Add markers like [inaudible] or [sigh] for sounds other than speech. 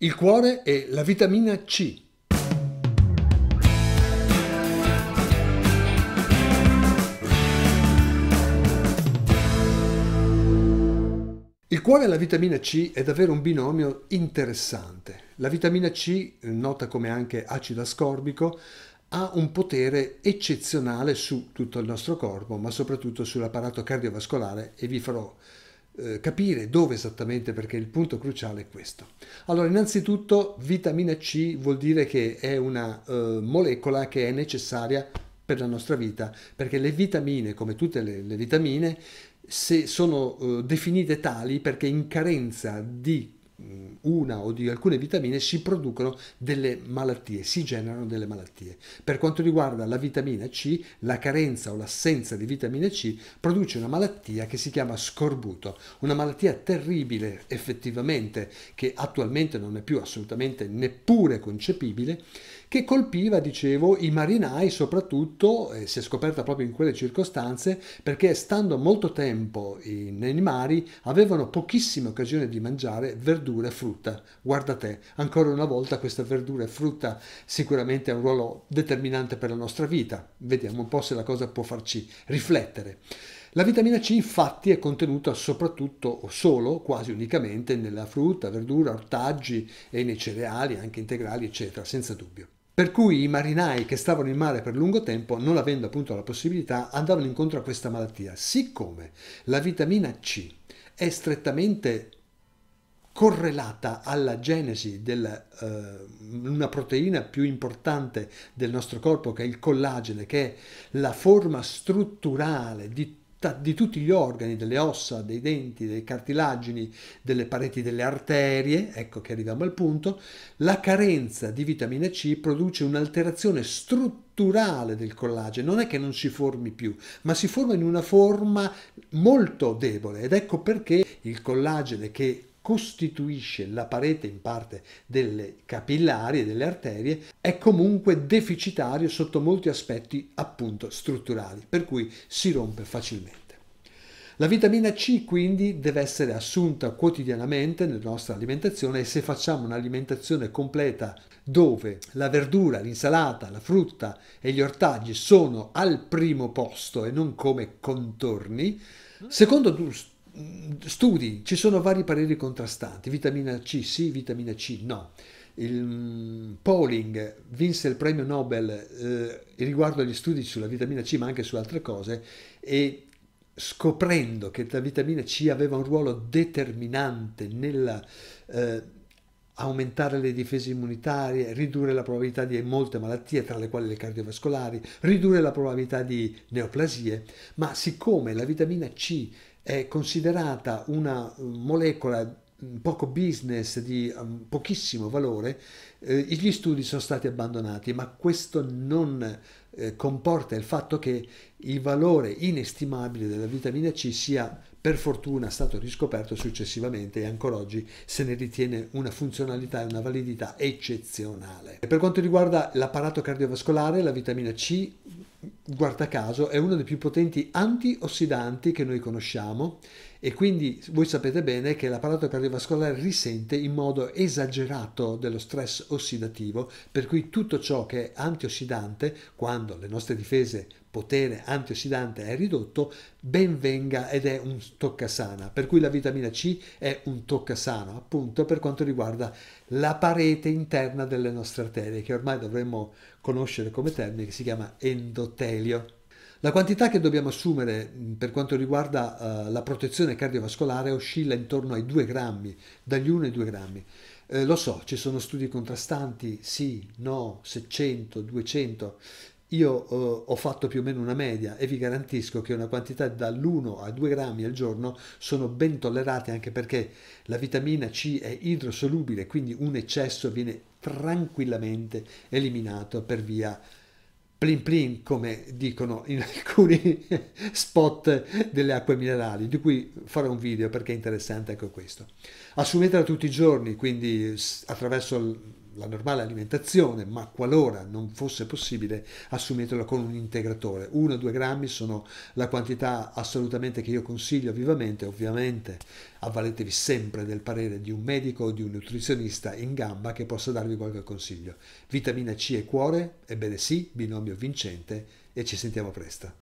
Il cuore e la vitamina C. Il cuore e la vitamina C è davvero un binomio interessante. La vitamina C, nota come anche acido ascorbico, ha un potere eccezionale su tutto il nostro corpo, ma soprattutto sull'apparato cardiovascolare e vi farò eh, capire dove esattamente perché il punto cruciale è questo. Allora, innanzitutto vitamina C vuol dire che è una eh, molecola che è necessaria per la nostra vita, perché le vitamine, come tutte le, le vitamine, se sono eh, definite tali perché in carenza di Mm, una o di alcune vitamine si producono delle malattie, si generano delle malattie. Per quanto riguarda la vitamina C, la carenza o l'assenza di vitamina C produce una malattia che si chiama scorbuto, una malattia terribile effettivamente che attualmente non è più assolutamente neppure concepibile, che colpiva, dicevo, i marinai soprattutto, eh, si è scoperta proprio in quelle circostanze, perché stando molto tempo in, nei mari avevano pochissime occasioni di mangiare verdure verdura e frutta. Guarda te, ancora una volta questa verdura e frutta sicuramente ha un ruolo determinante per la nostra vita. Vediamo un po' se la cosa può farci riflettere. La vitamina C infatti è contenuta soprattutto o solo, quasi unicamente, nella frutta, verdura, ortaggi e nei cereali, anche integrali, eccetera, senza dubbio. Per cui i marinai che stavano in mare per lungo tempo, non avendo appunto la possibilità, andavano incontro a questa malattia. Siccome la vitamina C è strettamente correlata alla genesi di uh, eh, una proteina più importante del nostro corpo che è il collagene, che è la forma strutturale di di tutti gli organi, delle ossa, dei denti, dei cartilagini, delle pareti delle arterie, ecco che arriviamo al punto, la carenza di vitamina C produce un'alterazione strutturale del collagene, non è che non si formi più, ma si forma in una forma molto debole ed ecco perché il collagene che costituisce la parete in parte delle capillari e delle arterie, è comunque deficitario sotto molti aspetti appunto strutturali, per cui si rompe facilmente. La vitamina C quindi deve essere assunta quotidianamente nella nostra alimentazione e se facciamo un'alimentazione completa dove la verdura, l'insalata, la frutta e gli ortaggi sono al primo posto e non come contorni, secondo studi, ci sono vari pareri contrastanti, vitamina C sì, vitamina C no. Il mm, Pauling vinse il premio Nobel eh, riguardo agli studi sulla vitamina C ma anche su altre cose e scoprendo che la vitamina C aveva un ruolo determinante nella eh, aumentare le difese immunitarie, ridurre la probabilità di molte malattie, tra le quali le cardiovascolari, ridurre la probabilità di neoplasie, ma siccome la vitamina C è considerata una mm, molecola mm, poco business di mm, pochissimo valore, eh, gli studi sono stati abbandonati, ma questo non eh, comporta il fatto che il valore inestimabile della vitamina C sia per fortuna stato riscoperto successivamente e ancora oggi se ne ritiene una funzionalità e una validità eccezionale. E per quanto riguarda l'apparato cardiovascolare, la vitamina C guarda caso, è uno dei più potenti antiossidanti che noi conosciamo e quindi voi sapete bene che l'apparato cardiovascolare risente in modo esagerato dello stress ossidativo, per cui tutto ciò che è antiossidante, quando le nostre difese potere antiossidante è ridotto, ben venga ed è un toccasana. Per cui la vitamina C è un toccasana, appunto, per quanto riguarda la parete interna delle nostre arterie, che ormai dovremmo conoscere come termine, che si chiama endotelio. La quantità che dobbiamo assumere per quanto riguarda eh, la protezione cardiovascolare oscilla intorno ai 2 grammi, dagli 1 ai 2 grammi. Eh, lo so, ci sono studi contrastanti, sì, no, 600, 200. Io eh, ho fatto più o meno una media e vi garantisco che una quantità dall'1 a 2 grammi al giorno sono ben tollerate anche perché la vitamina C è idrosolubile, quindi un eccesso viene tranquillamente eliminato per via plin plin come dicono in alcuni [laughs] spot delle acque minerali di cui farò un video perché è interessante ecco questo assumetela tutti i giorni quindi attraverso la normale alimentazione, ma qualora non fosse possibile assumetela con un integratore. 1-2 grammi sono la quantità assolutamente che io consiglio vivamente, ovviamente avvaletevi sempre del parere di un medico o di un nutrizionista in gamba che possa darvi qualche consiglio. Vitamina C e cuore, ebbene sì, binomio vincente e ci sentiamo presto.